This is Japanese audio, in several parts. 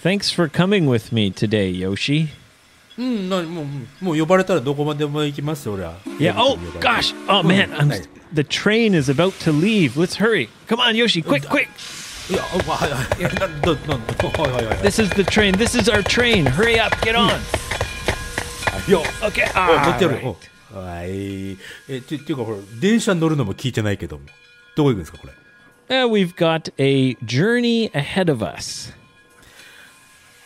Thanks for coming with me today, Yoshi. うん、なもうもう呼ばれたらどこまでも行きますよ、俺は。Yeah, hmm, oh gosh! Oh hmm. man, I'm, the train is about to leave. Let's hurry. Come on, Yoshi, quick, quick! This is the train. This is our train. Hurry up, get hmm. on. Yo, okay. Oh, All right. はい。え、ていうか、ほら、電車に乗るのも聞いてないけども。どこ行くんですか、これ。Uh, oh, eh, we've got a journey ahead of us.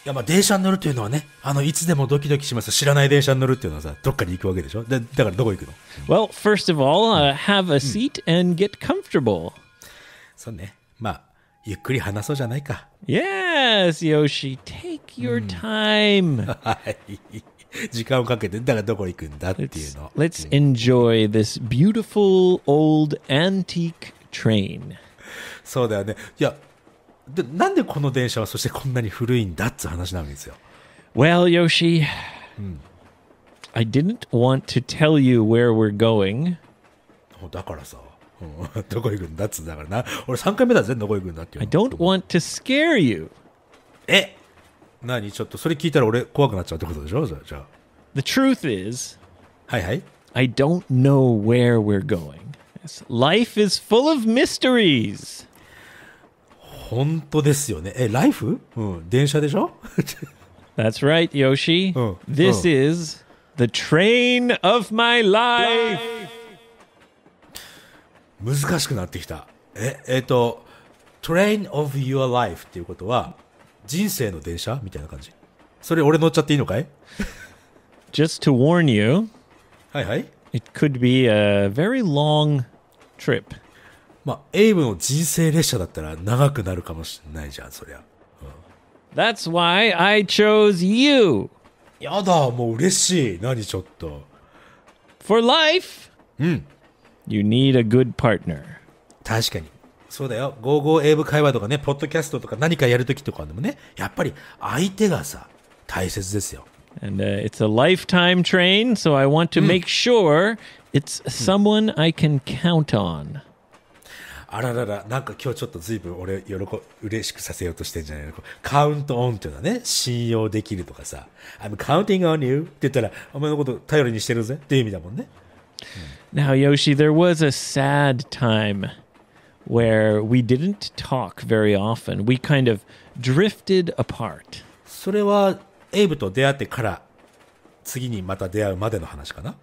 いやまあ電車に乗るっていうのはね、あのいつでもドキドキします。知らない電車に乗るっていうのはさ、どっかに行くわけでしょ。でだからどこ行くの ?Well, first of all,、uh, have a seat and get comfortable. そうね。まあ、ゆっくり話そうじゃないか。Yes, Yoshi, take your time. はい。時間をかけて、だからどこ行くんだっていうの。Let's, let's enjoy this beautiful old antique train. そうだよね。いや、でなんでこの電車はそしてこんなに古いんだっつ話なんですよ。Well, Yoshi,、うん、I didn't want to tell you where we're going. だからさ、うん、どこ行くんだっつうんだからな。俺3回目だぜ、どこ行くんだって。う。I don't want to scare you. え何ちょっとそれ聞いたら俺怖くなっちゃうってことでしょじゃあ。The truth is, はいはい。I don't know where we're going. Life is full of mysteries. 本当ですよね。え、ライフうん、電車でしょ That's right, Yoshi. This is the train of my life. 難しくなってきた。え、えっ、ー、と、train of your life っていうことは、人生の電車みたいな感じ。それ俺乗っちゃっていいのかい ?Just to warn you, はいはい。It could be a very long trip. まあ、エイブの人生列車だったら長くなるかもしれないじゃん、そりゃ。That's why I chose you! やだ、もう嬉しい。何ちょっと。For life! うん。You need a good partner. 確かに。そうだよ。ゴーゴーイブ会話とかね、ポッドキャストとか何かやるときとかでもね、やっぱり相手がさ、大切ですよ。And、uh, it's a lifetime train, so I want to make sure it's someone I can count on. あららら、なんか今日ちょっと随分俺、喜、嬉しくさせようとしてんじゃないのカウントオンっていうのはね、信用できるとかさ、I'm counting on you って言ったら、お前のこと頼りにしてるぜっていう意味だもんね。Now, Yoshi, there was a sad time where we didn't talk very often. We kind of drifted apart. それは、エイブと出会ってから、次にまた出会うまでの話かな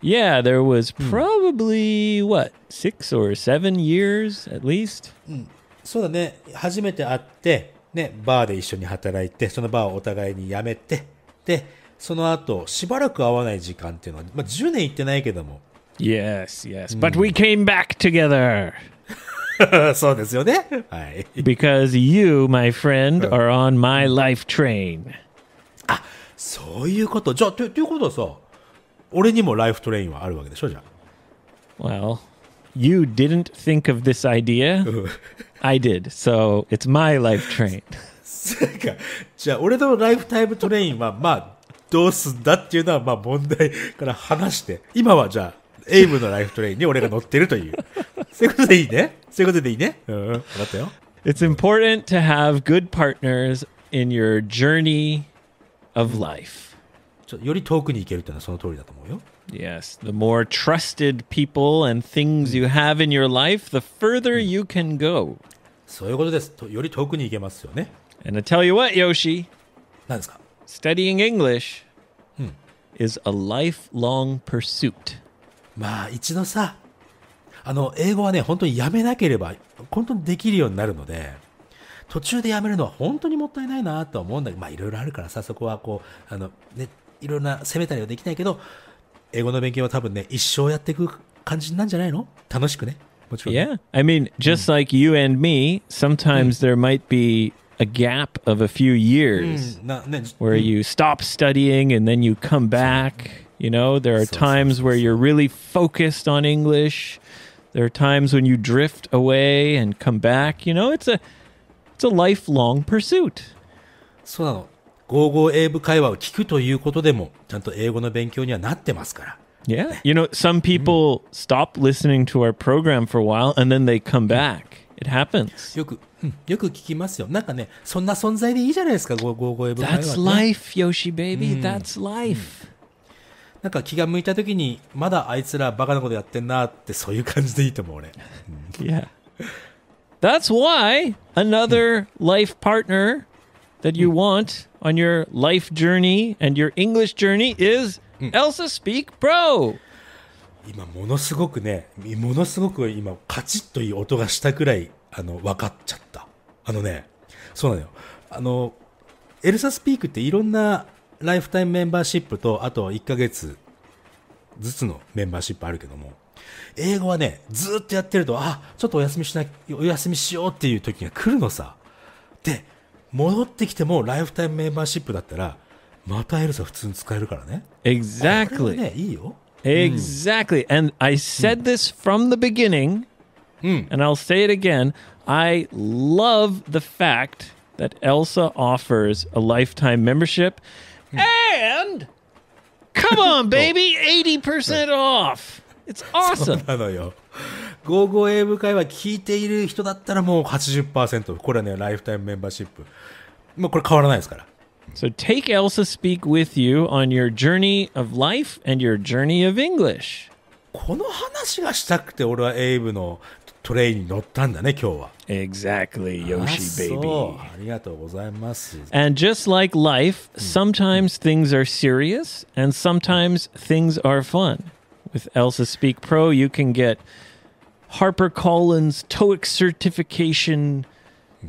Yeah, there was hmm. probably what six or seven years at least. Hmm. そうだね。初めて会って、ね、バーで一緒に働いて、そのバーをお互いに辞めて、で、その後、しばらく会わない時間っていうのは、まあ、10年行ってないけども。Yes, yes. Hmm. But we came back together. そうですよね。はい。Because you, my friend, are on my life train. あ、そういうこと。じゃあ、ということはさ、ah, 俺にもライフトレインはあるわけでしょじゃあ Well you didn't think of this idea I did so it's my life train じゃあ俺のライフタイムトレインはまあどうすんだっていうのはまあ問題から話して今はじゃあエイブのライフトレインに俺が乗ってるという。そういうことでいいね。そういうことでいいね。うん、分かったよ。It's important to have good partners in your journey of life. ちょより遠くに行けるというのはその通りだと思うよ。Yes, the more trusted people and things you have in your life, the further you can go. そういうことです。より遠くに行けますよね。And I tell you what, Yoshi. 何ですか Studying English、is a lifelong pursuit. まあ一度さ、あの英語はね、本当にやめなければ、本当にできるようになるので、途中でやめるのは本当にもったいないなと思うんだけど、まあいろいろあるからさ、そこはこう、あのね、いろんな攻めたりはできないけど、英語の勉強は多分ね、一生やっていく感じなんじゃないの楽しくね。もちろん、ね。Yeah. I mean, just like you and me, sometimes there might be a gap of a few years where you stop studying and then you come back. You know, there are times where you're really focused on English. There are times when you drift away and come back. You know, it's a it's a lifelong pursuit. So. ゴー55英語会話を聞くということでも、ちゃんと英語の勉強にはなってますから。Yeah. You know, some people stop listening to our program for a while and then they come back. It happens. よく、うん、よく聞きますよ。なんかね、そんな存在でいいじゃないですか、55英語 That's life, Yoshi baby.、That's life.、うんなんか気が向いた時に、まだあいつらバカなことやってんなって、そういう感じでいいと思う、俺。yeah. That's why another life partner that you want on your life journey and your English journey is Elsa Speak Pro. 今ものすごくねものすごく今カチッという音がしたくらいあの分かっちゃったあのねそうなのよあのエルサスピークっていろんなライフタイムメンバーシップとあと1ヶ月ずつのメンバーシップあるけども英語はねずっとやってるとあちょっとお休みしなお休みしようっていう時が来るのさで戻ってきてもライフタイムメンバーシップだったら、またエルサ普通に使えるからね。Exactly. ね、いいよ。Exactly. And I said this from the beginning, hmm. and I'll say it again. I love the fact that Elsa offers a lifetime membership hmm. and come on, oh. baby, 80% off. It's awesome. 55英語会話聞いている人だったらもう80%。これはね、ライフタイムメンバーシップ。もうこれ変わらないですから。So take Elsa Speak with you on your journey of life and your journey of English. この話がしたくて俺はエイブのトレイに乗ったんだね、今日は。Exactly, Yoshi baby. ありがとうございます。And just like life, sometimes things are serious and sometimes things are fun. With Elsa Speak Pro, you can get HarperCollins TOEIC certification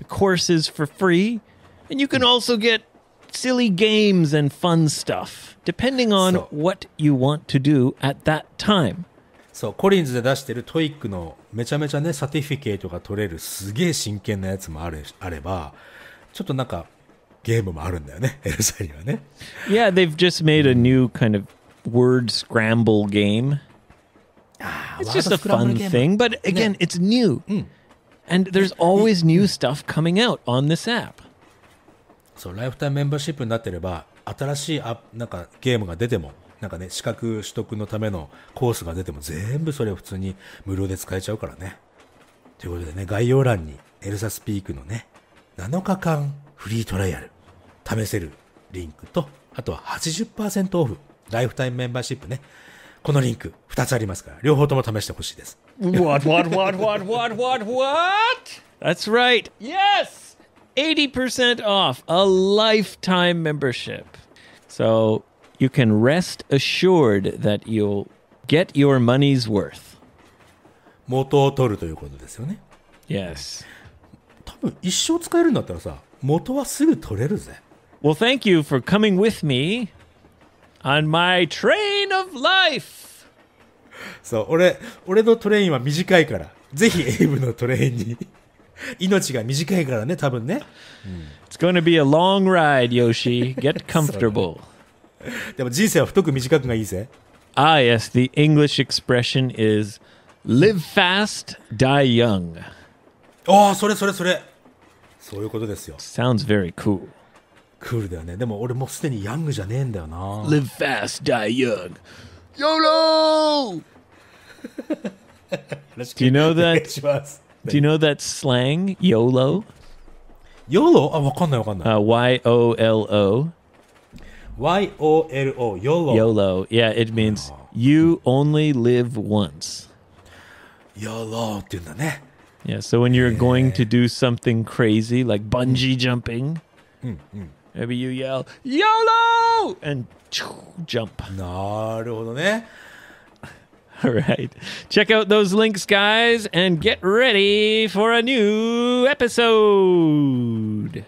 courses for free. And you can also get silly games and fun stuff, depending on so, what you want to do at that time. そう、コリンズで出してるトイックのめちゃめちゃね、サティフィケートが取れるすげえ真剣なやつもあれあれば、ちょっとなんかゲームもあるんだよね、エルサにはね。Yeah, they've just made a new kind of word scramble game. a it's just a fun thing, but again, it's new. And there's always new stuff coming out on this app. そう、ライフタイムメンバーシップになってれば、新しいアなんかゲームが出ても、なんかね、資格取得のためのコースが出ても、全部それを普通に無料で使えちゃうからね。ということでね、概要欄にエルサスピークのね、7日間フリートライアル、試せるリンクと、あとは80%オフ、ライフタイムメンバーシップね、このリンク2つありますから、両方とも試してほしいです。What, what, what, what, what, what, what? That's right. Yes! 80% off a lifetime membership. So you can rest assured that you'll get your money's worth. 元を取るということですよね。Yes. 多分一生使えるんだったらさ、元はすぐ取れるぜ。Well, thank you for coming with me on my train of life! そう、俺、俺のトレインは短いから、ぜひエイブのトレインに。命が短いからね、多分ね。It's gonna be a long ride, Yoshi. Get comfortable. でも人生は太く短くがいいぜ。Ah, yes, the English expression is live fast, die young. ああ、それそれそれ。そういうことですよ。Sounds very cool. Live fast, die young. YOLO! Do you know that? Do you know that slang? YOLO? YOLO? あ、わかんないわかんない。Uh, Y-O-L-O. Y-O-L-O. YOLO. YOLO. Yeah, it means oh. you only live once. YOLO って言うんだね。Yeah, so when you're going to do something crazy like bungee jumping, mm, mm. Maybe you yell YOLO and jump. なるほどね。All right. Check out those links, guys, and get ready for a new episode.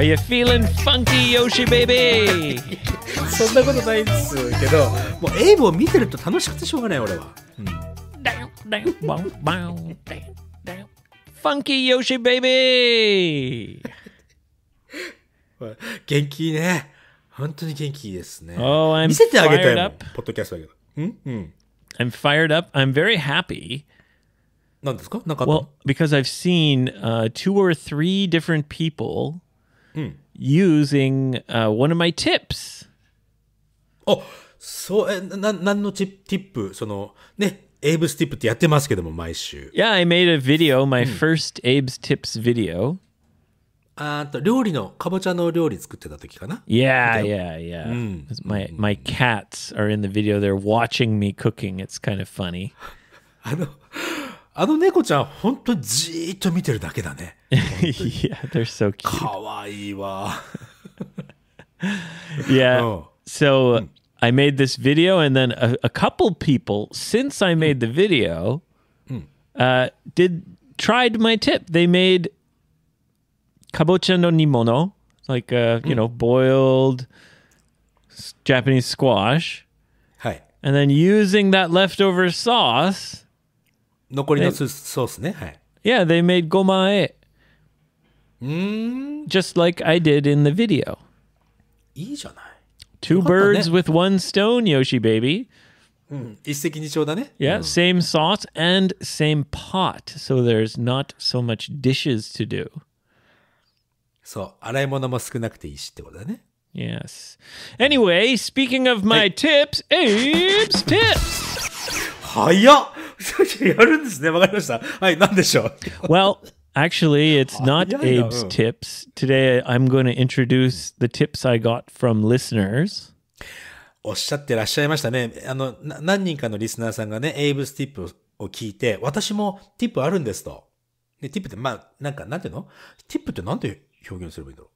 Are you feeling funky, Yoshi baby? そんなことないですけど、もうエイブを見てると楽しくてしょうがない俺は。うん、funky Yoshi baby! 元気いいね。本当に元気いいですね。Oh, I'm 見せてあげたいもん。ポッドキャストだけど。うんうん。I'm fired up. I'm very happy. 何ですかなんか Well, because I've seen、uh, two or three different people mm. using uh, one of my tips. あそうえな何のチップそのねエイブスティップってやってますけども毎週。Yeah, I made a video, my first Abe's Tips video. あと料理のかぼちゃの料理作ってた時かな Yeah, yeah, yeah.、うん、my, my cats are in the video. They're watching me cooking. It's kind of funny. あの、あの猫ちゃん、本当じーっと見てるだけだね。yeah, they're so cute. Kawaii wa. yeah. Oh. So mm. I made this video, and then a, a couple people since I made mm. the video mm. uh, did tried my tip. They made kabocha no nimono, like uh, you hmm. know, boiled Japanese squash. Hi. And then using that leftover sauce. Yeah, they made goma e. Mm. Just like I did in the video. いいじゃない。Two birds with one stone, Yoshi baby. Yeah, hmm. same sauce and same pot. So there's not so much dishes to do. So, Yes. Anyway, speaking of my tips, Abe's tips. 早っやるんですね。わかりました。はい、なんでしょう。Well, Actually, it's not yeah, Abe's no. tips. Today, I'm going to introduce the tips I got from listeners. おっしゃってらっしゃいましたね。あの、何人かのリスナーさんがね、エイブスティップを聞いて、私もティップあるんですと。で、ティップって、まあ、なんか、なんていうのティップってなんて表現すればいいんだろ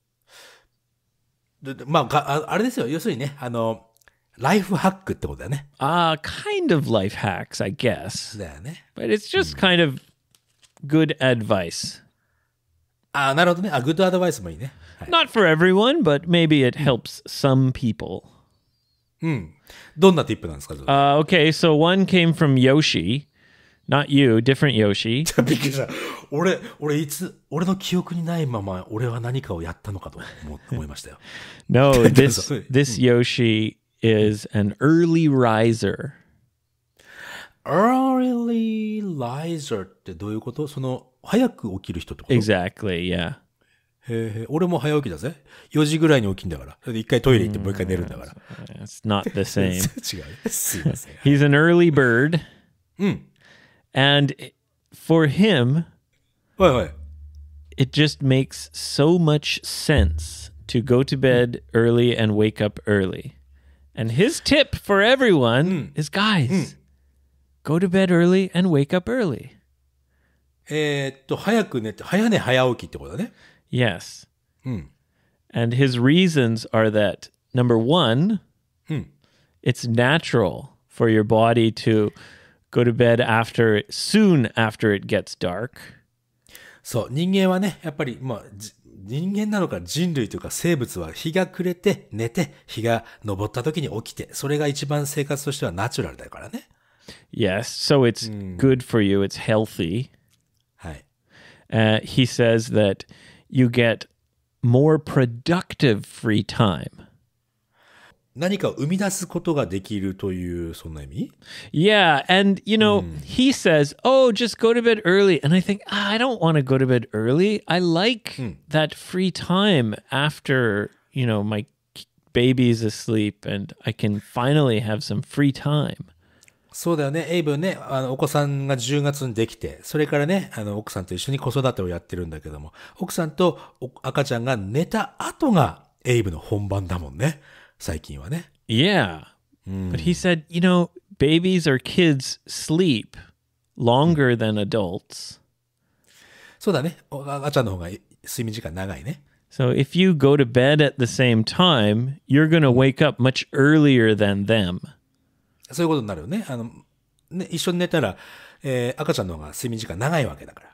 うででまあ、あれですよ。要するにね、あの、ライフハックってことだよね。ああ、kind of life hacks, I guess. だよね。But it's just kind of、good advice? ああ、なるほどね。あ、good ah, ah, advice もいいね。はい、Not for everyone, but maybe it hmm. helps some people. うん。どんなティップなんですか、uh, hmm. ah, ?Okay, so one came from Yoshi. Not you, different Yoshi. びっくりした。俺、俺いつ、俺の記憶にないまま、俺は何かをやったのかと思,思いましたよ。no, this, this hmm. Yoshi is an early riser early riser ってどういうことその、早く起きる人ってこと Exactly, yeah. へえ、俺も早起きだぜ。4時ぐらいに起きんだから。一回トイレ行ってもう一回寝るんだから。It's not the same. 違う。すいません。He's an early bird. うん。And mm. for him, はいはい。It just makes so much sense to go to bed early and wake up early. And his tip for everyone mm. is guys, mm. Go to bed early and wake up early. えっと、早く寝て、早寝早起きってことだね。Yes. うん。And his reasons are that number one, うん。it's natural for your body to go to bed after soon after it gets dark. そう、人間はね、やっぱり、まあ、人間なのか人類というか生物は日が暮れて寝て日が昇った時に起きてそれが一番生活としてはナチュラルだからね。Yes. So it's mm. good for you. It's healthy. Hi. Uh, he says that you get more productive free time. Yeah, and you know, hmm. he says, Oh, just go to bed early. And I think, ah, I don't want to go to bed early. I like hmm. that free time after, you know, my baby's asleep and I can finally have some free time. そうだよね。エイブね、あの、お子さんが10月にできて、それからね、あの、奥さんと一緒に子育てをやってるんだけども、奥さんと赤ちゃんが寝た後がエイブの本番だもんね。最近はね。Yeah. But he said, you know, babies or kids sleep longer than adults. そうだね。赤ちゃんの方が睡眠時間長いね。So if you go to bed at the same time, you're going to wake up much earlier than them. そういうことになるよね。あの、ね、一緒に寝たら、えー、赤ちゃんの方が睡眠時間長いわけだから。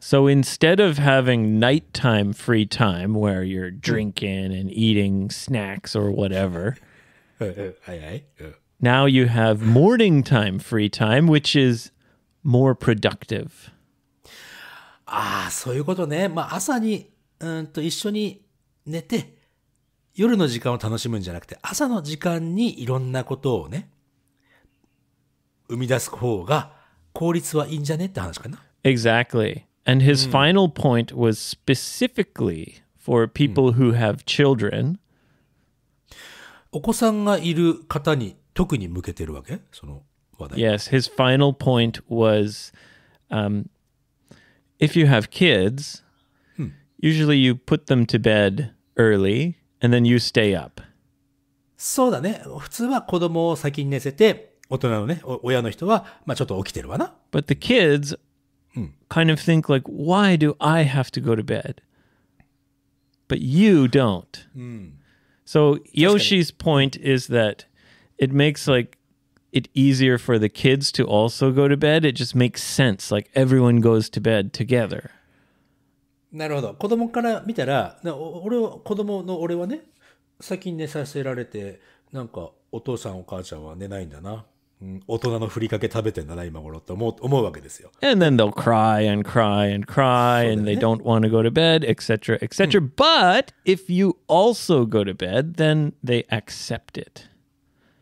So instead of having nighttime free time where you're drinking and eating snacks or whatever, now you have morning time free time, which is more productive. ああ、そういうことね。まあ、朝に、うんと一緒に寝て、夜の時間を楽しむんじゃなくて、朝の時間にいろんなことをね、生み出す方が効率はいいんじゃねって話かな。Exactly. And his final point was specifically for people who have children. お子さんがいる方に特に向けてるわけその話題。Yes, his final point was、um, if you have kids, usually you put them to bed early and then you stay up. そうだね。普通は子供を先に寝せて、大人のね、親の人は、まあちょっと起きてるわな。But the kids kind of think like, why do I have to go to bed? But you don't. So Yoshi's point is that it makes like it easier for the kids to also go to bed. It just makes sense. Like everyone goes to bed together. なるほど。子供から見たら、な俺は、子供の俺はね、先に寝させられて、なんかお父さんお母ちゃんは寝ないんだな。大人のふりかけ食べてんだな今頃と思う思うわけですよ。And then they'll cry and cry and cry and they don't want to go to bed, etc., etc. But if you also go to bed, then they accept it.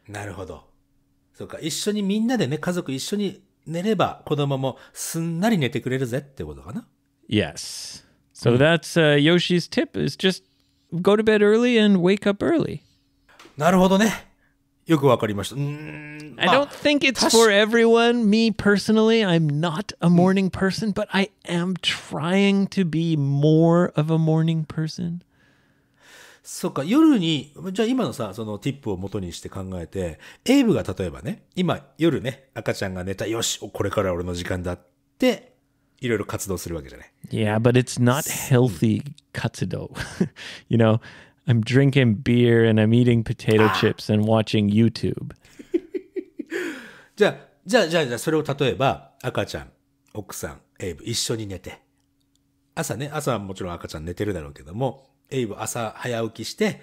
なるほど。そうか。一緒にみんなでね、家族一緒に寝れば子供もすんなり寝てくれるぜってことかな。Yes. So that's、uh, Yoshi's tip is just go to bed early and wake up early. なるほどね。よくわかりました。うん。I don't think it's for everyone. Me personally, I'm not a morning person, but I am trying to be more of a morning person. そっか、夜に、じゃあ今のさ、そのティップを元にして考えて、エイブが例えばね、今夜ね、赤ちゃんが寝た、よし、これから俺の時間だって、いろいろ活動するわけじゃない。Yeah, but it's not healthy 活動。you know, I'm drinking beer and I'm eating potato ah. chips and watching YouTube. じゃあ、じゃあ、じゃあ、じゃあ、それを例えば、赤ちゃん、奥さん、エイブ、一緒に寝て。朝ね、朝はもちろん赤ちゃん寝てるだろうけども、エイブ、朝早起きして、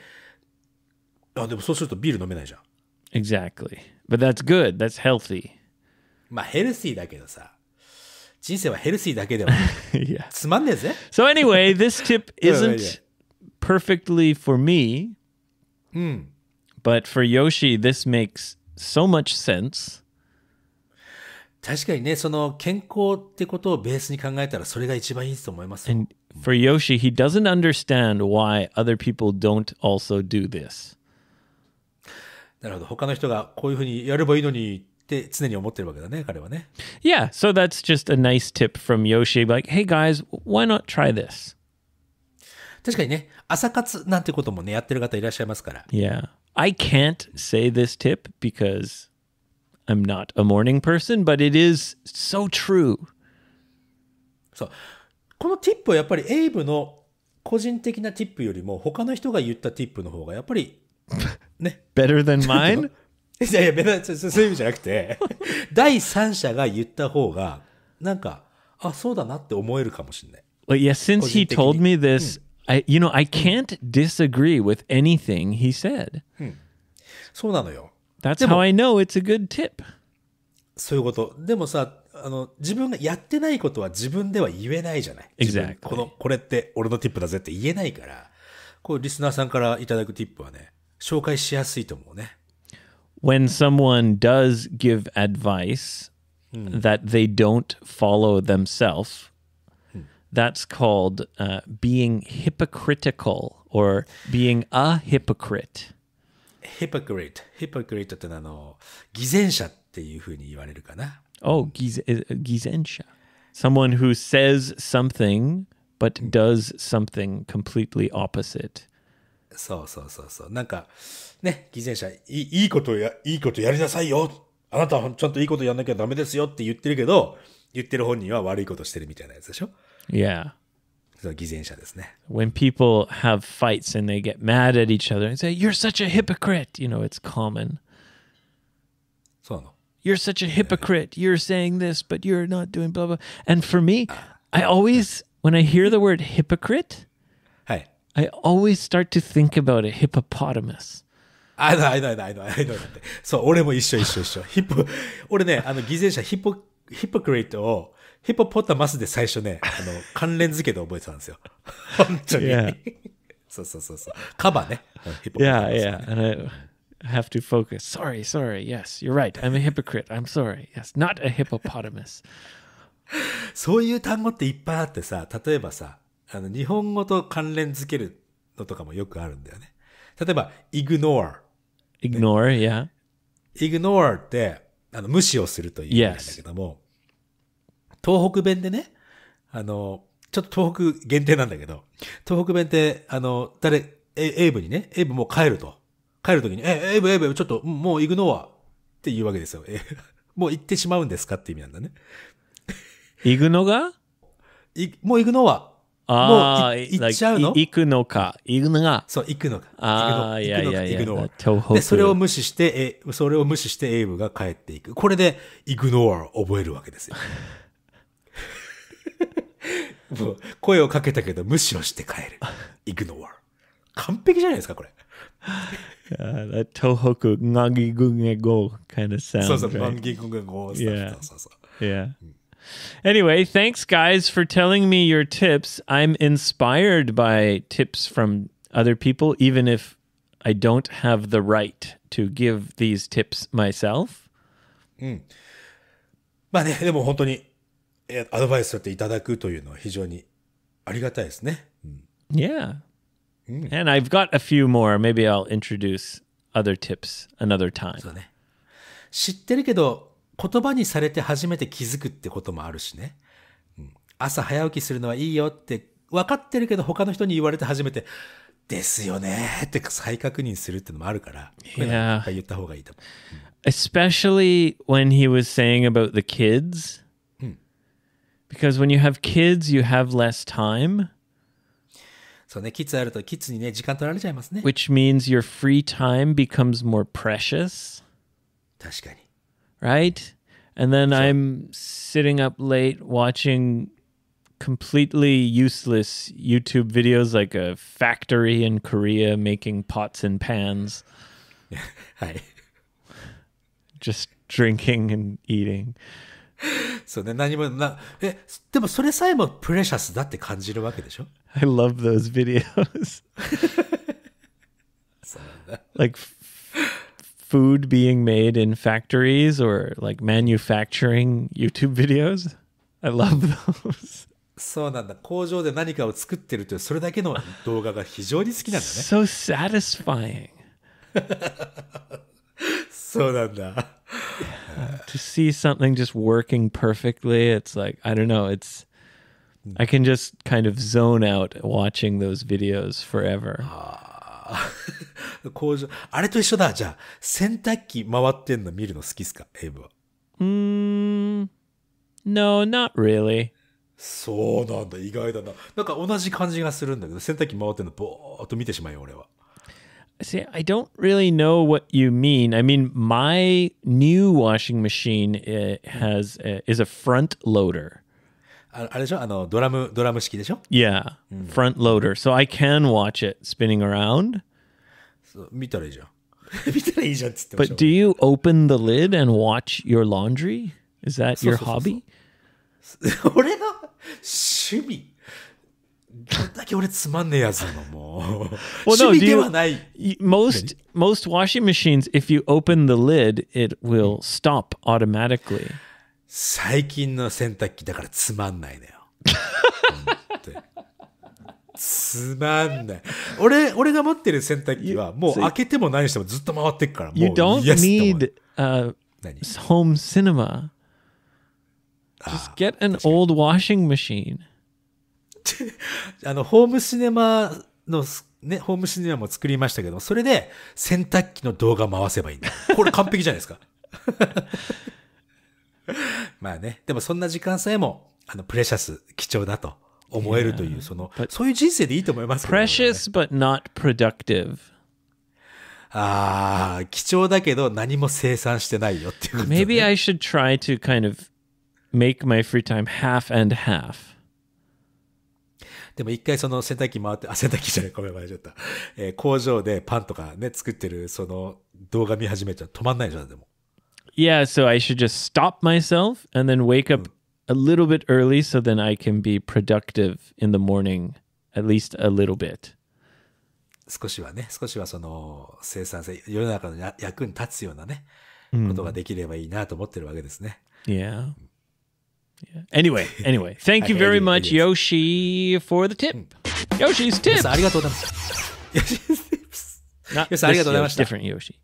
あ、でもそうするとビール飲めないじゃん。Exactly. But that's good. That's healthy. まあ、ヘルシーだけどさ。人生はヘルシーだけでは。Yeah. つまんねえぜ。So anyway, this tip isn't perfectly for me. Mm. But for Yoshi, this makes so much sense. 確かにね、その健康ってことをベースに考えたらそれが一番いいと思います。And for Yoshi, he doesn't understand why other people don't also do this. なるほど。他の人がこういうふうにやればいいのにって常に思ってるわけだね、彼はね。Yeah, so that's just a nice tip from Yoshi. Like, hey guys, why not try this? 確かにね、朝活なんてこともね、やってる方いらっしゃいますから。Yeah. I can't say this tip because I'm not a morning person, but it is so true. そう。このティップはやっぱりエイブの個人的なティップよりも他の人が言ったティップの方がやっぱり ね。Better than mine? いやいや、そういう意味じゃなくて、第三者が言った方が、なんか、あ、そうだなって思えるかもしれない。yeah, since he told me this I, you know, I can't disagree with anything he said. そうなのよ。That's how I know it's a good tip. そういうこと。でもさ、あの、自分がやってないことは自分では言えないじゃない。Exactly. この、これって俺のティップだぜって言えないから、こう、リスナーさんからいただくティップはね、紹介しやすいと思うね。When someone does give advice that they don't follow themselves, That's called uh, being hypocritical or being a hypocrite. Hypocrite. Hypocrite ってあの、偽善者っていうふうに言われるかな。Oh, 偽善者。Someone who says something but does something completely opposite. そうそうそうそう。なんか、ね、偽善者、いいいことや、いいことやりなさいよあなたはちゃんといいことやんなきゃダメですよって言ってるけど、言ってる本人は悪いことしてるみたいなやつでしょ Yeah. So, 偽善者ですね。When people have fights and they get mad at each other and say, You're such a hypocrite, you know, it's common. you are such a hypocrite. You're saying this, but you're not doing blah, blah. And for me, I always, when I hear the word hypocrite, I always start to think about a hippopotamus. I I I I know, know, know, know, So あの、あの、あの、あの、あの、そう、俺も一緒一緒一緒。ヒップ、俺ね、あの、偽善者ヒポ、ヒポクリットをヒポポタマスで最初ね、あの、関連付けで覚えてたんですよ。本当に。Yeah. そうそうそうそう。カバーね。ヒポポタマス、ね。Yeah, yeah. And I... Have to focus. Sorry, sorry. Yes, you're right. I'm a hypocrite. I'm sorry. Yes, not a hippopotamus. そういう単語っていっぱいあってさ、例えばさ、あの、日本語と関連づけるのとかもよくあるんだよね。例えば、ignore。ignore, yeah. ignore って、あの、無視をするという意味なんだけども、東北弁でね、あの、ちょっと東北限定なんだけど、東北弁って、あの、誰、エイブにね、エイブもう帰ると。帰るときに、え、エイブ、エイブ、ちょっと、もう行くのは、って言うわけですよ。もう行ってしまうんですかって意味なんだね。行くのがいもう行くのは、もう行っちゃうの行くのか。行くのが。そう、行くのか。ああ、いやいやいや。で、それを無視して、え、それを無視してエイブが帰っていく。これで、イグノアを覚えるわけですよ。もう声をかけたけど無視をして帰る。イグノワ完璧じゃないですか、これ。Uh, that Tohoku kind of sound. So, so, right? Yeah. Yeah. Hmm. Anyway, thanks guys for telling me your tips. I'm inspired by tips from other people, even if I don't have the right to give these tips myself. うん。まあね、でも本当に hmm. アドバイスをいただくというのは非常にありがたいですね。うん、yeah. And I've got a few more. Maybe I'll introduce other tips another time. そうね。知ってるけど、言葉にされて初めて気づくってこともあるしね。うん、朝早起きするのはいいよって分かってるけど、他の人に言われて初めて、ですよねって再確認するってのもあるから、yeah. 言った方がいいと思う。Especially when he was saying about the kids. Because when you have kids, you have less time. Which means your free time becomes more precious. Right, And then I'm sitting up late watching completely useless YouTube videos like a factory in Korea making pots and pans. Hi. Just drinking and eating. そうね、何もな、え、でもそれさえもプレシャスだって感じるわけでしょ ?I love those videos. like food being made in factories or like manufacturing YouTube videos. I love those. そうなんだ。工場で何かを作ってるというそれだけの動画が非常に好きなんだね。So satisfying. そうなんだ。to see something just working perfectly, it's like I don't know, it's I can just kind of zone out watching those videos forever. あ場あれと一緒だじゃあ洗濯機回ってんの見るの好きっすかエイブはうーん No not really そうなんだ意外だななんか同じ感じがするんだけど洗濯機回ってんのぼーっと見てしまうよ俺は See, I don't really know what you mean. I mean, my new washing machine eh, has a, eh, is a front loader. Yeah, front loader. So I can watch it spinning around. But do you open the lid and watch your laundry? Is that your hobby? 俺の趣味どんだけ俺つまんねえやつなのもう。well, no, you, most most washing machines, if you open the lid, it will stop automatically. 最近の洗濯機だからつまんないのよ。つまんない。俺、俺が持ってる洗濯機はもう開けても何してもずっと回ってくから。You don't need、uh, home cinema. Just get an old washing machine. あの、ホームシネマの、ね、ホームシネマも作りましたけどそれで洗濯機の動画回せばいいんだ。これ完璧じゃないですか。まあね、でもそんな時間さえも、あの、プレシャス、貴重だと思えるという、その、そういう人生でいいと思いますね。precious but not productive. ああ、貴重だけど何も生産してないよっていうね。Maybe I should try to kind of make my free time half and half. でも一回その洗濯機回って、あ、洗濯機じゃない、ごめん、間違った。えー、工場でパンとかね、作ってるその動画見始めちゃ止まんないじゃん、でも。Yeah, so I should just stop myself and then wake up a little bit early so then I can be productive in the morning, at least a little bit. 少しはね、少しはその生産性、世の中の役に立つようなね、ことができればいいなと思ってるわけですね。Yeah. Yeah. Anyway, anyway, thank you very much, Yoshi, for the tip. Yoshi's tips. ありがとうございます。Yoshi's tips. Not yes, this ありがとうございました。different Yoshi.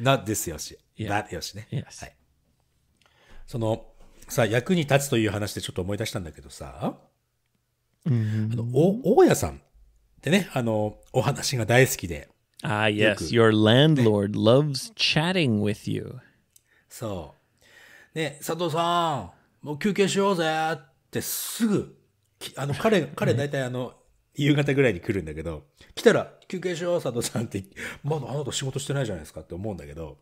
Not this Yoshi. That Yoshi ね。Yes. は o そのさ役に立つという話でちょっと思い出したんだけどさ、mm-hmm. あのお大家さんってねあのお話が大好きで。Ah yes, your landlord loves chatting with you. そう。ね佐藤さん。もう休憩しようぜってすぐ、あの、彼、彼大体あの、夕方ぐらいに来るんだけど、来たら、休憩しよう、佐藤さんって、まだあなた仕事してないじゃないですかって思うんだけど、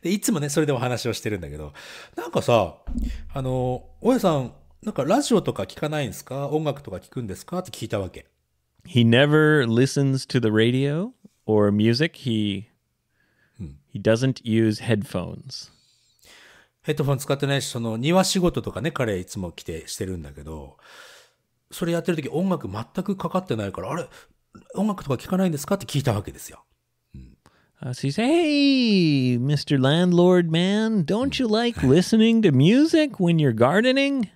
で、いつもね、それでお話をしてるんだけど、なんかさ、あの、大家さん、なんかラジオとか聞かないんですか音楽とか聞くんですかって聞いたわけ。He never listens to the radio or music. He, he doesn't use headphones. ヘッドフォン使ってないし、その庭仕事とかね、彼いつも来てしてるんだけど、それやってる時音楽全くかかってないから、あれ音楽とか聞かないんですかって聞いたわけですよ。Uh, so y o say, hey, Mr. Landlord Man, don't you like listening to music when you're gardening?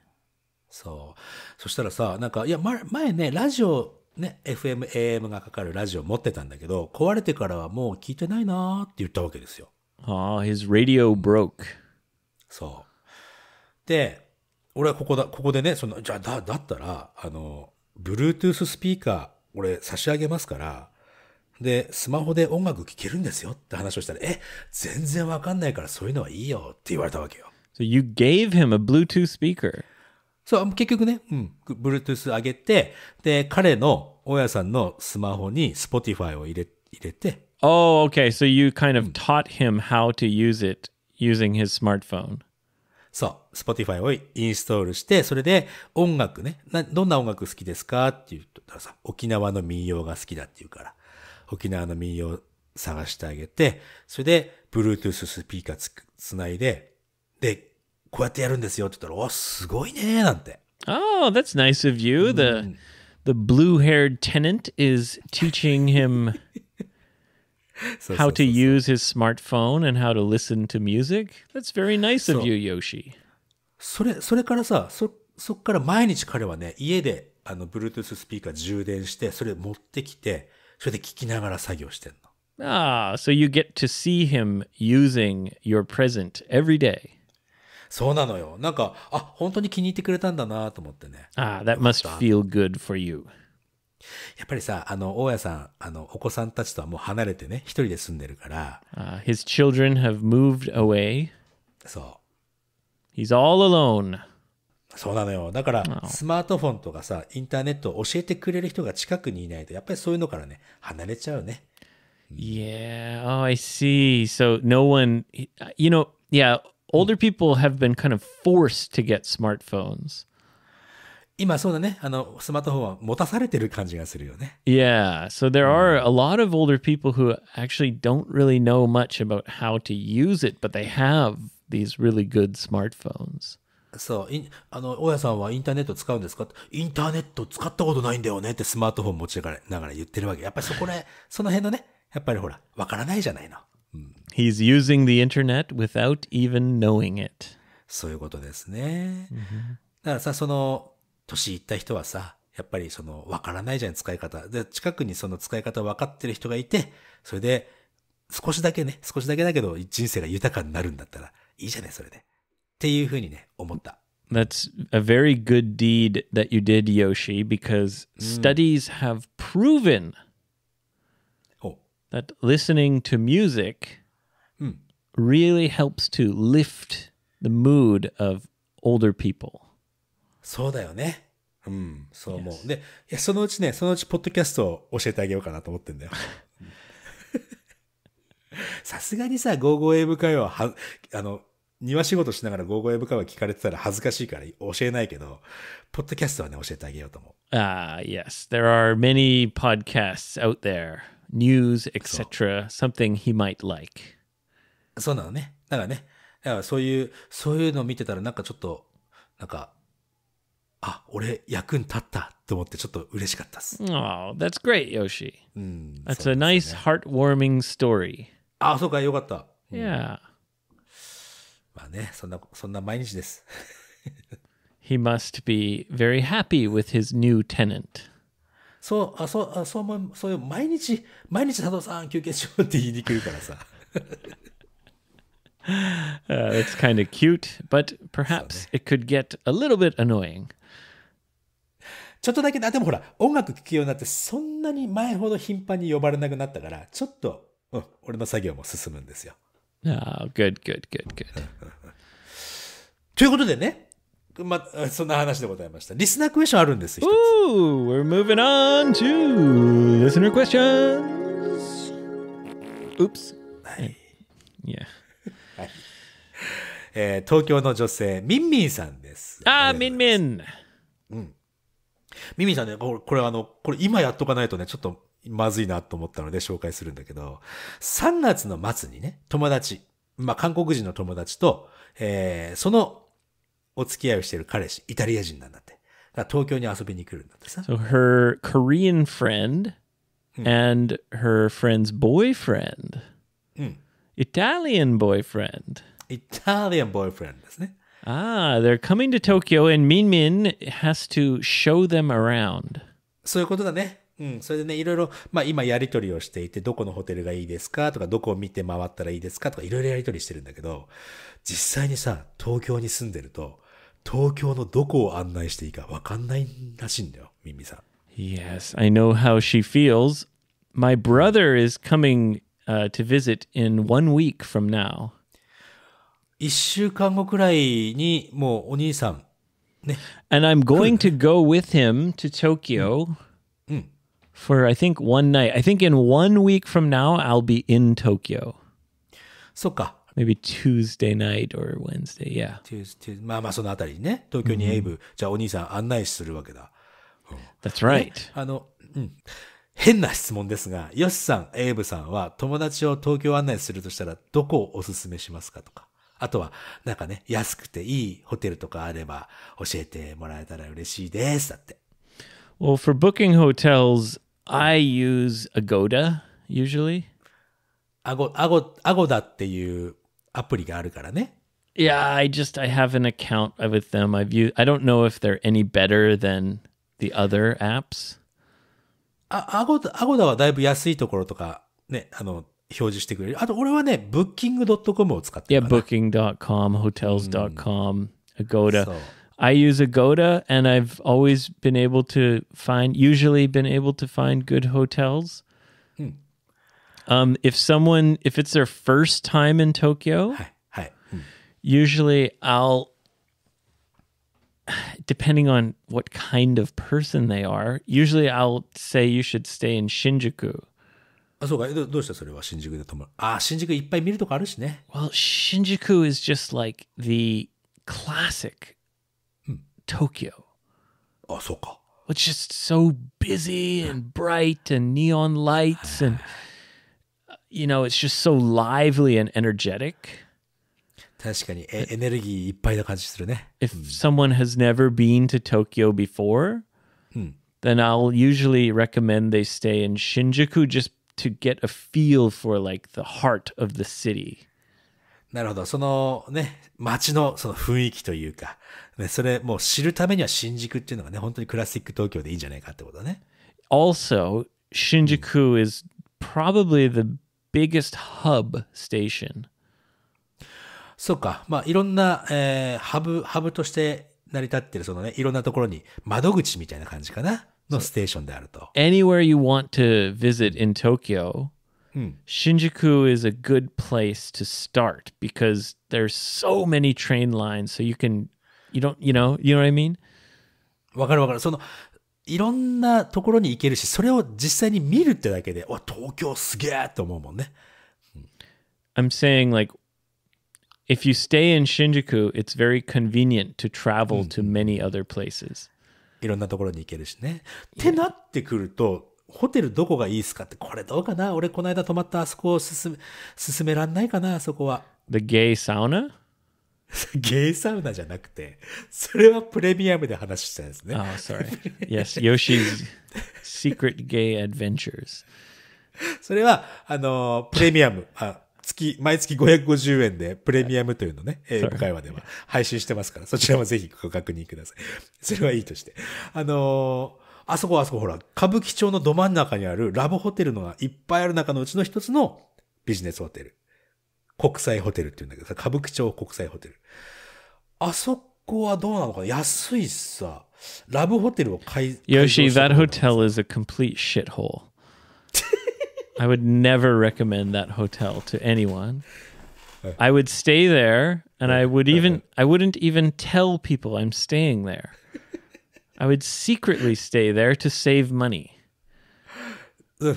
そう。そしたらさ、なんか、いや、ま、前ね、ラジオ、ね、FM、AM がかかるラジオ持ってたんだけど、壊れてからはもう聞いてないなーって言ったわけですよ。ああ、his radio broke. そう。で、俺はここだ、ここでね、その、じゃあ、だ、だったら、あの、Bluetooth スピーカー、俺差し上げますから、で、スマホで音楽聴けるんですよって話をしたら、え、全然わかんないからそういうのはいいよって言われたわけよ。So you gave him a Bluetooth speaker. そう、結局ね、うん、Bluetooth 上げて、で、彼の、大家さんのスマホに Spotify を入れ入れて。Oh, okay. So you kind of taught him how to use it using his smartphone. そう、Spotify をインストールして、それで音楽ね、などんな音楽好きですかって言ったらさ、沖縄の民謡が好きだって言うから、沖縄の民謡探してあげて、それで Bluetooth スピーカーつつないで、で、こうやってやるんですよって言ったら、おすごいねなんて。Oh, that's nice of you. The, the blue haired tenant is teaching him そうそうそうそう how to use his smartphone and how to listen to music. That's very nice of you, Yoshi. それ、それからさ、そ、そっから毎日彼はね、家で、あの、Bluetooth スピーカー充電して、それ持ってきて、それで聞きながら作業してんの。Ah, so you get to see him using your present every day. そうなのよ。なんか、あ、本当に気に入ってくれたんだなと思ってね。Ah, that must feel good for you. やっぱりさ、あの、大家さん、あの、お子さんたちとはもう離れてね、一人で住んでるから。Uh, his children have moved away. そう。He's all alone. そうなのよ。だから、スマートフォンとかさ、インターネットを教えてくれる人が近くにいないと、やっぱりそういうのからね、離れちゃうね。Yeah, oh, I see. So no one, you know, yeah, older people have been kind of forced to get smartphones. 今そうだね。あの、スマートフォンは持たされてる感じがするよね。Yeah. So there are a lot of older people who actually don't really know much about how to use it, but they have these really good smartphones. そう、あの、大さんはインターネット使うんですかインターネット使ったことないんだよねってスマートフォン持ちながら言ってるわけ。やっぱりそこら、その辺のね、やっぱりほら、わからないじゃないの。う He's using the internet without even knowing it. そういうことですね。Mm hmm. だからさ、その、年いった人はさ、やっぱりその、わからないじゃん、使い方。で、近くにその使い方分かってる人がいて、それで、少しだけね、少しだけだけど、人生が豊かになるんだったら、いいじゃない、それで。っていうふうにね、思った。That's a very good deed that you did, Yoshi, because studies have proven that listening to music really helps to lift the mood of older people. そうだよね。うん、そう思う。で、いや、そのうちね、そのうち、ポッドキャストを教えてあげようかなと思ってんだよ。さすがにさ、ゴーゴー英語会話はは、あの、庭仕事しながらゴーゴー英語会話聞かれてたら恥ずかしいから教えないけど、ポッドキャストはね、教えてあげようと思う。ああ、yes. There are many podcasts out there, news, etc. Something he might like. そうなのね。だからね、だからそういう、そういうのを見てたらなんかちょっと、なんか、あ、俺役に立ったと思ってちょっと嬉しかったです。あ、oh, That's great, Yoshi.、うん、that's a nice、ね、heartwarming story. あ、そうか、よかった。Yeah. まあね、そんな、そんな毎日です。He must be very happy with his new tenant. そう、あ、そう、あ、そう、そういう毎日、毎日佐藤さん休憩しようって言いに来るからさ。uh, that's kind of cute, but perhaps it could get a little bit annoying. ちょっとだけ、あ、でもほら、音楽聴くようになって、そんなに前ほど頻繁に呼ばれなくなったから、ちょっと、うん、俺の作業も進むんですよ。ああ、good, good, good, good. ということでね、ま、そんな話でございました。リスナークエスチョンあるんですよ。Ooh, we're moving on to listener questions! Oops. はい。Yeah. はいえー、東京の女性、ミンミンさんです。ああ、ミンミン。うん。ミみさんね、これあの、これ今やっとかないとね、ちょっとまずいなと思ったので紹介するんだけど、3月の末にね、友達、まあ、韓国人の友達と、えー、そのお付き合いをしている彼氏、イタリア人なんだって。東京に遊びに来るんだってさ。So her Korean friend and her friend's boyfriend、うん、Italian boyfriend. Italian boyfriend, isn't it? Ah, they're coming to Tokyo and Min has to show them around. So you could うん、それでね、いろいろ、まあ今やりとりをしていて、どこのホテルがいいですかとか、どこを見て回ったらいいですかとか、いろいろやりとりしてるんだけど、実際にさ、東京に住んでると、東京のどこを案内していいかわかんないらしいんだよ、ミミさん。Yes, I know how she feels. My brother is coming uh, to visit in one week from now. And i I'm going to go with him to Tokyo for I think one night. I think in one week from now I'll be in Tokyo. そっか。Maybe Tuesday night or Wednesday, yeah. Tuesday, まあまあそのあたりね。東京にエイブ、じゃあお兄さん案内するわけだ。That's right. あの、うん。変な質問ですが、ヨシさん、エイブさんは友達を東京案内するとしたらどこをおすすめしますかとか。あとは、なんかね、安くていいホテルとかあれば教えてもらえたら嬉しいです。だって。Well, for booking hotels, I use Agoda, usually. Agoda っていうアプリがあるからね。Yeah, I just, I have an account with them. I've used, I don't know if they're any better than the other apps. あ、アゴダ、アゴダはだいぶ安いところとか、ね、あの、表示してくれる。あと、俺はね、booking.com を使ってる。Yeah, booking.com, hotels.com, Agoda. I use Agoda and I've always been able to find, usually been able to find good hotels. Um, if someone, if it's their first time in Tokyo, usually I'll depending on what kind of person they are, usually I'll say you should stay in Shinjuku. あ、そうか。ど,どうしたそれは新宿で泊まる。あ、新宿いっぱい見るとこあるしね。Well, Shinjuku is just like the classic Tokyo. It's just so busy and bright and neon lights and you know, it's just so lively and energetic. 確かにエエネルギーいっぱいな感じするね。If someone has never been to Tokyo before, then I'll usually recommend they stay in Shinjuku just to get a feel for like the heart of the city. なるほど。そのね、街のその雰囲気というか、ね、それもう知るためには新宿っていうのがね、本当にクラシック東京でいいんじゃないかってことね。Also, Shinjuku is probably the biggest hub station. そうか。まあ、いろんな、えー、ハブ、ハブとして成り立ってる、そのね、いろんなところに窓口みたいな感じかな。のステーションであると。Anywhere you want to visit in Tokyo, Shinjuku is a good place to start because there's so many train lines, so you can, you don't, you know, you know what I mean? わかるわかる。その、いろんなところに行けるし、それを実際に見るってだけで、わ、東京すげえと思うもんね。I'm saying like if you stay in Shinjuku, it's very convenient to travel to mm-hmm. many other places. いろんなところに行けるしね。ってなってくると、ホテルどこがいいですかって、これどうかな俺この間泊まったあそこを進め、進めらんないかなそこは。The gay sauna? ゲイサウナじゃなくて、それはプレミアムで話したんですね。あ、oh, Yoshi's Secret Gay Adventures. 月、毎月550円でプレミアムというのね、え ー、会話では配信してますから、そちらもぜひご確認ください。それはいいとして。あのー、あそこあそこほら、歌舞伎町のど真ん中にあるラブホテルのがいっぱいある中のうちの一つのビジネスホテル。国際ホテルって言うんだけど歌舞伎町国際ホテル。あそこはどうなのかな安いさ。ラブホテルを買い。Yoshi, that hotel is a complete shithole. I would never recommend that hotel to anyone. I would stay there and I would even I wouldn't even tell people I'm staying there. I would secretly stay there to save money. Uh,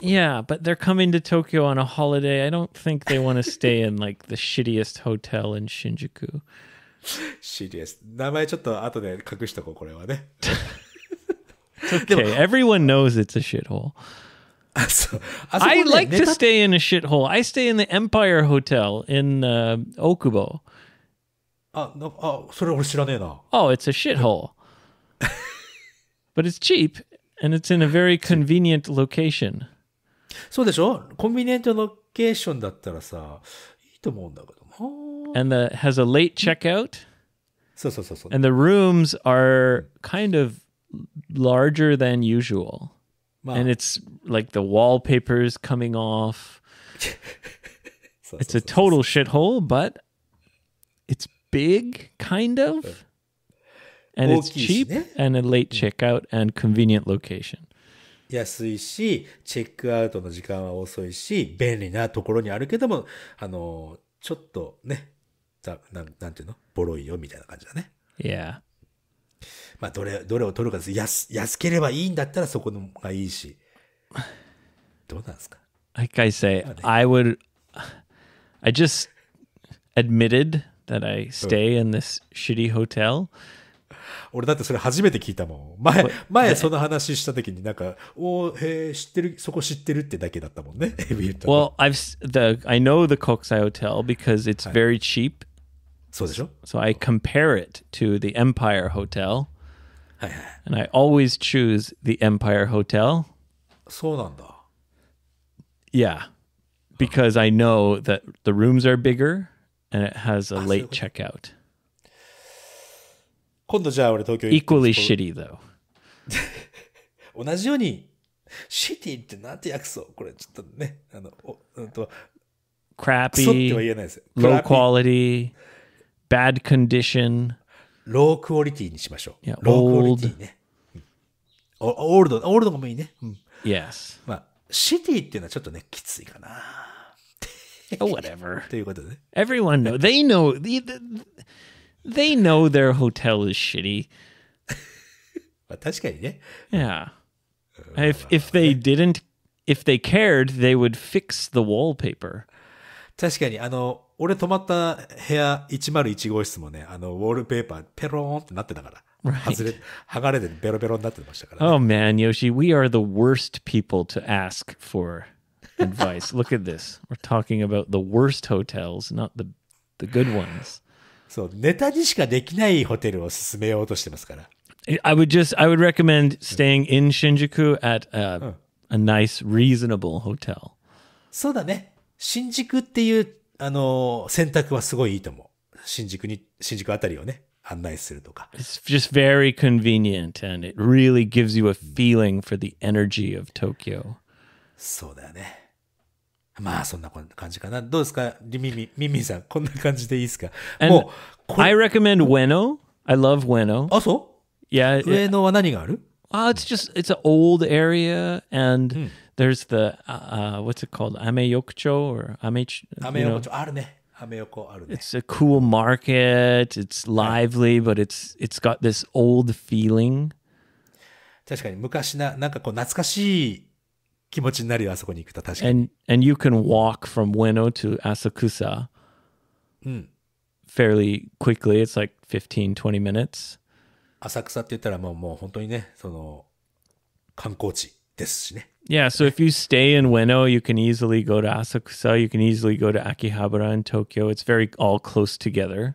yeah, but they're coming to Tokyo on a holiday. I don't think they want to stay in like the shittiest hotel in Shinjuku. シリアス。名前ちょっと後で隠しとこう、これはね。It's okay. Everyone knows it's a shithole. I, I, like, to stay in a shithole. I stay in the Empire Hotel in uh, Okubo. Oh, it's a shithole. but it's cheap and it's in a very convenient location. So, and the, has a late checkout. and the rooms are kind of larger than usual. Wow. And it's like the wallpaper's coming off. it's a total shithole, but it's big, kind of. And it's cheap and a late mm. checkout and convenient location. 安いし、チェックアウトの時間は遅いし、便利なところにあるけども、あの、ちょっとね、なんなんていうのボロいよみたいな感じだね。Yeah. まあ、どれ、どれを取るかです。安、安ければいいんだったらそこのがいいし。どうなんですか Like I say, I would, I just admitted that I stay in this shitty hotel. 俺だってそれ初めて聞いたもん。前、前その話した時になんか、おへえ、知ってる、そこ知ってるってだけだったもんね。well, I've, the, I know the Kokusai Hotel because it's very cheap. そうでしょ So I compare it to the Empire Hotel. はいはい。And I always choose the Empire Hotel. そうなんだ。Yeah. Because I know that the rooms are bigger and it has a ah, late checkout. Equally shitty though. 同じように、シティってなんて訳そうこれちょっとね、あの、おうんと、crappy, low quality, bad condition. ロークオリティにしましょう。Yeah, ロークオリティね。オールド、オールドもいいね。うん、yes. まあ、シティっていうのはちょっとね、きついかな。whatever. ということで Everyone know, they know, they, they know their hotel is shitty. まあ確かにね。Yeah. If, if they didn't, if they cared, they would fix the wallpaper. 確かに、あの、俺泊まった部屋101号室もね、あの、ウォールペーパーペローンってなってたから。外れ、剥がれてベロベロになってましたから、ね。Oh man, Yoshi, we are the worst people to ask for advice. Look at this. We're talking about the worst hotels, not the, the good ones. そう、ネタにしかできないホテルを勧めようとしてますから。I would just, I would recommend staying in Shinjuku at a, a nice, reasonable hotel. そうだね。新宿っていうあの、選択はすごいいいと思う。新宿に、新宿あたりをね、案内するとか。It's just very convenient and it really gives you a feeling for the energy of Tokyo. そうだよね。まあそんな感じかな。どうですかリミミ、ミミさん、こんな感じでいいですかもう、I recommend Weno. I love Weno. あ、そう Yeah. Ueno は何がある Uh, it's just it's an old area and there's the uh, uh, what's it called ameyokcho or ame ameyokcho it's a cool market it's lively but it's it's got this old feeling 確かに昔な、なんかこう懐かしい気持ちになるよ、あそこに行くと確かに。And, and and you can walk from Ueno to Asakusa. Hmm. Fairly quickly. It's like 15, 20 minutes. 浅草って言ったらもうもう本当にね、その観光地。ですしね。Yeah, so if you stay in Ueno, you can easily go to Asakusa, you can easily go to Akihabara in Tokyo. It's very all close together.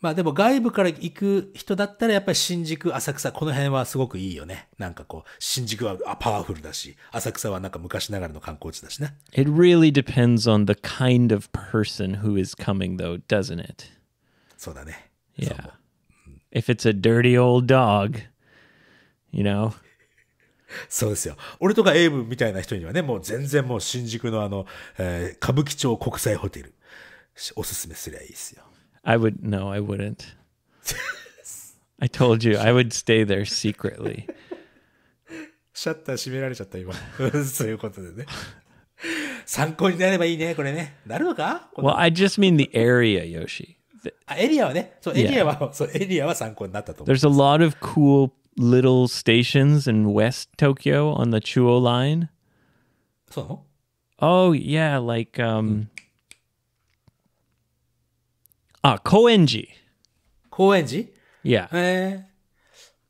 まあでも外部から行く人だったらやっぱり新宿、浅草、この辺はすごくいいよね。なんかこう、新宿はパワフルだし、浅草はなんか昔ながらの観光地だしね。It really depends on the kind of person who is coming though, doesn't it? そうだね。Yeah. If it's a dirty old dog, you know. そうですよ。俺とかエイブみたいな人にはね、もう全然もう新宿のあの、えー、歌舞伎町国際ホテル、おすすめすりゃいいですよ。I would, no, I wouldn't. I told you, I would stay there secretly. シャッター閉められちゃった今。そういうことでね。参考になればいいね、これね。なるのか ?Well, I just mean the area, Yoshi. エリアはね、そうエリアは、そうエリアは参考になったと思う。There's a lot of cool little stations in West Tokyo on the Chuo line. So? Oh yeah, like um Ah, Koenji. Koenji? Yeah. Eh.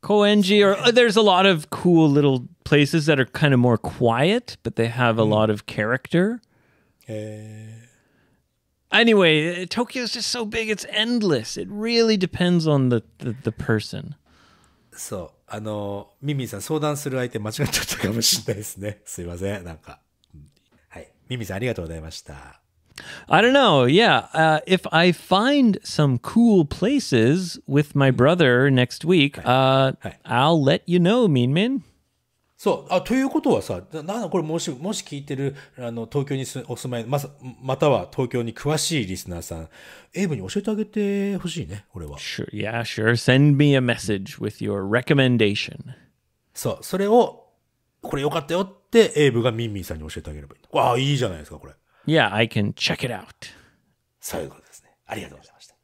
Koenji or uh, there's a lot of cool little places that are kind of more quiet, but they have a mm. lot of character. Eh. Anyway, Tokyo's just so big, it's endless. It really depends on the, the, the person. そう。あの、ミミさん相談する相手間違っちゃったかもしれないですね。すいません。なんか。はい。ミミさんありがとうございました。I don't know. Yeah. Uh, if I find some cool places with my brother next week, uh, I'll let you know, Mean Min. そう。あ、ということはさ、な、んこれもし、もし聞いてる、あの、東京にすお住まい、ま、または東京に詳しいリスナーさん、エイブに教えてあげてほしいね、これは。Sure, yeah, sure. Send me a message with your recommendation. そう。それを、これよかったよって、エイブがミンミンさんに教えてあげればいい。わあ、いいじゃないですか、これ。Yeah, I can check it out. そういうことですね。ありがとうございました。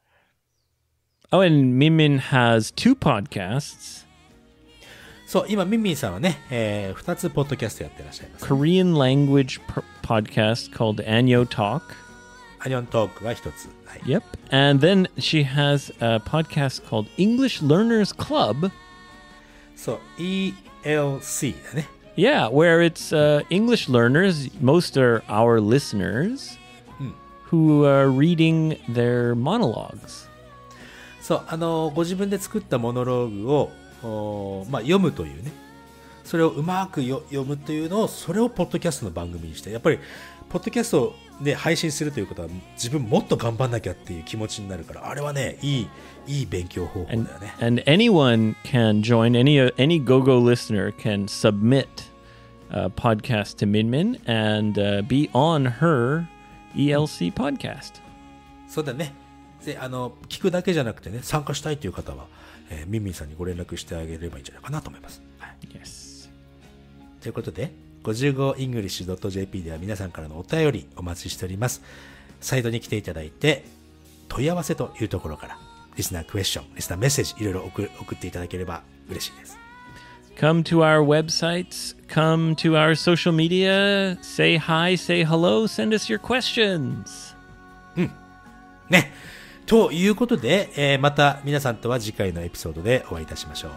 Oh, and Mimin has two podcasts. そう、今、ミミンさんはね、えー、2つポッドキャストやってらっしゃいます。Korean language podcast called Anyo Talk. Anyo Talk アニョントークは1つ。はい、Yep. And then she has a podcast called English Learners Club. そう、ELC だね。Yeah, where it's uh, English learners, most are our listeners, hmm. who are reading their monologues. So, そう、あの、ご自分で作ったモノローグをまあ、読むというねそれをうまく読むというのをそれをポッドキャストの番組にしてやっぱりポッドキャストで配信するということは自分もっと頑張んなきゃっていう気持ちになるからあれはねいいいい勉強方法だよね and, and anyone can join any, any GoGo listener can submit a podcast to Minmin and、uh, be on her ELC podcast そうだねであの聞くだけじゃなくてね参加したいという方はえー、ミンミンさんにご連絡してあげればいいんじゃないかなと思います。はい、yes. ということで、55english.jp では皆さんからのお便りお待ちしております。サイトに来ていただいて、問い合わせというところから、リスナークエスチョン、リスナーメッセージ、いろいろ送送っていただければ嬉しいです。Come to our websites, come to our social media, say hi, say hello, send us your questions. うん。ね。ということで、えー、また皆さんとは次回のエピソードでお会いいたしましょう。